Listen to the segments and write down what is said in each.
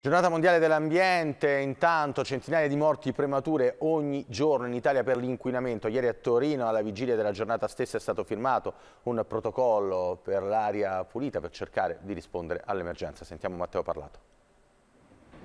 Giornata mondiale dell'ambiente, intanto centinaia di morti premature ogni giorno in Italia per l'inquinamento. Ieri a Torino, alla vigilia della giornata stessa, è stato firmato un protocollo per l'aria pulita per cercare di rispondere all'emergenza. Sentiamo Matteo Parlato.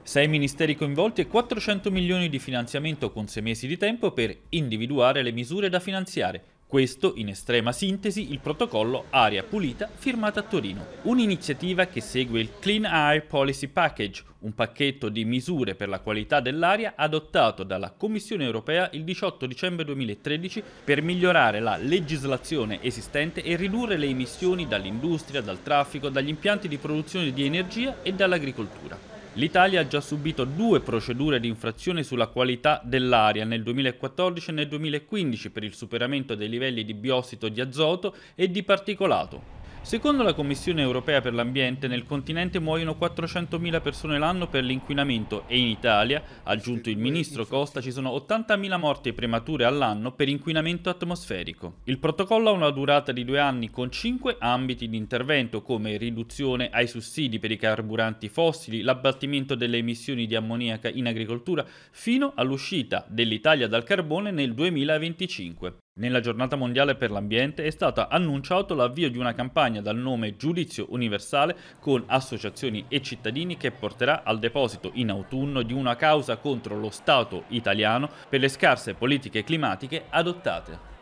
Sei ministeri coinvolti e 400 milioni di finanziamento con sei mesi di tempo per individuare le misure da finanziare. Questo, in estrema sintesi, il protocollo Aria Pulita firmato a Torino. Un'iniziativa che segue il Clean Air Policy Package, un pacchetto di misure per la qualità dell'aria adottato dalla Commissione europea il 18 dicembre 2013 per migliorare la legislazione esistente e ridurre le emissioni dall'industria, dal traffico, dagli impianti di produzione di energia e dall'agricoltura. L'Italia ha già subito due procedure di infrazione sulla qualità dell'aria nel 2014 e nel 2015 per il superamento dei livelli di biossido di azoto e di particolato. Secondo la Commissione europea per l'ambiente, nel continente muoiono 400.000 persone l'anno per l'inquinamento e in Italia, aggiunto il ministro Costa, ci sono 80.000 morti premature all'anno per inquinamento atmosferico. Il protocollo ha una durata di due anni con cinque ambiti di intervento come riduzione ai sussidi per i carburanti fossili, l'abbattimento delle emissioni di ammoniaca in agricoltura, fino all'uscita dell'Italia dal carbone nel 2025. Nella giornata mondiale per l'ambiente è stato annunciato l'avvio di una campagna dal nome Giudizio Universale con associazioni e cittadini che porterà al deposito in autunno di una causa contro lo Stato italiano per le scarse politiche climatiche adottate.